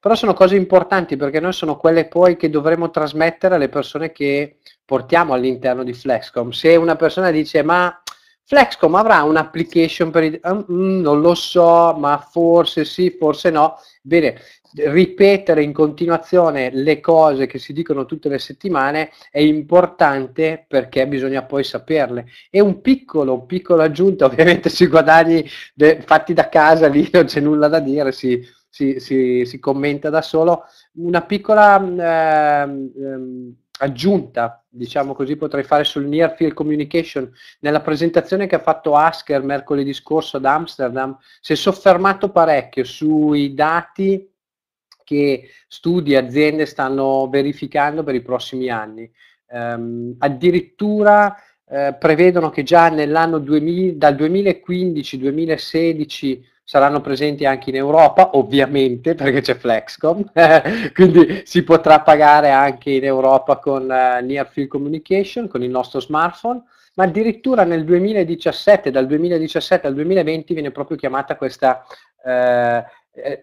però sono cose importanti perché noi sono quelle poi che dovremo trasmettere alle persone che portiamo all'interno di Flexcom. Se una persona dice ma Flexcom avrà un'application per il... Mm, mm, non lo so, ma forse sì, forse no, bene, ripetere in continuazione le cose che si dicono tutte le settimane è importante perché bisogna poi saperle. E un piccolo, piccolo aggiunta, ovviamente sui guadagni de... fatti da casa, lì non c'è nulla da dire, si si, si, si commenta da solo, una piccola mm, ehm, ehm, aggiunta, diciamo così potrei fare sul Near Field Communication, nella presentazione che ha fatto Asker mercoledì scorso ad Amsterdam, si è soffermato parecchio sui dati che studi e aziende stanno verificando per i prossimi anni. Um, addirittura eh, prevedono che già nell'anno 2000, dal 2015-2016 saranno presenti anche in Europa, ovviamente, perché c'è Flexcom, quindi si potrà pagare anche in Europa con uh, Near Field Communication, con il nostro smartphone, ma addirittura nel 2017, dal 2017 al 2020 viene proprio chiamata questa uh,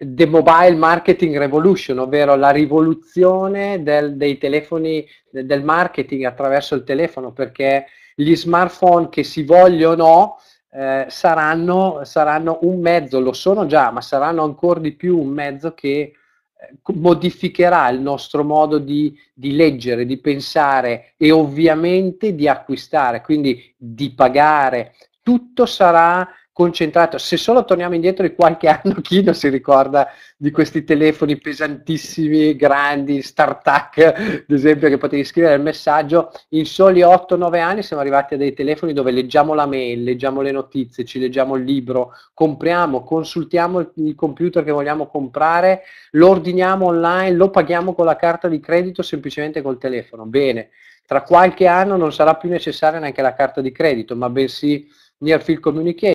The Mobile Marketing Revolution, ovvero la rivoluzione del, dei telefoni, del marketing attraverso il telefono, perché gli smartphone che si vogliono eh, saranno, saranno, un mezzo, lo sono già, ma saranno ancora di più un mezzo che eh, modificherà il nostro modo di, di, leggere, di pensare e ovviamente di acquistare, quindi di pagare. Tutto sarà concentrato. Se solo torniamo indietro di qualche anno, chi non si ricorda di questi telefoni pesantissimi, grandi, StarTAC, ad esempio, che potevi scrivere il messaggio. In soli 8-9 anni siamo arrivati a dei telefoni dove leggiamo la mail, leggiamo le notizie, ci leggiamo il libro, compriamo, consultiamo il computer che vogliamo comprare, lo ordiniamo online, lo paghiamo con la carta di credito semplicemente col telefono. Bene, tra qualche anno non sarà più necessaria neanche la carta di credito, ma bensì near field communication